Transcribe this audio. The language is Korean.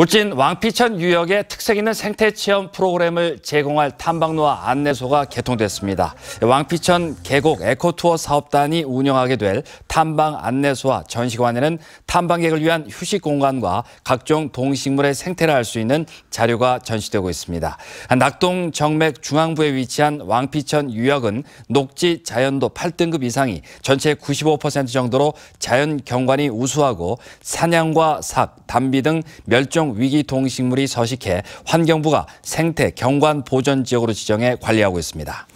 울진 왕피천 유역의 특색 있는 생태 체험 프로그램을 제공할 탐방로와 안내소가 개통됐습니다. 왕피천 계곡 에코투어 사업단이 운영하게 될 탐방 안내소와 전시관에는 탐방객을 위한 휴식 공간과 각종 동식물의 생태를 알 수 있는 자료가 전시되고 있습니다. 낙동 정맥 중앙부에 위치한 왕피천 유역은 녹지 자연도 8등급 이상이 전체 95% 정도로 자연 경관이 우수하고 사냥과 삭, 담비 등 멸종 환 위기 동식물이 서식해 환경부가 생태 경관 보전 지역으로 지정해 관리하고 있습니다.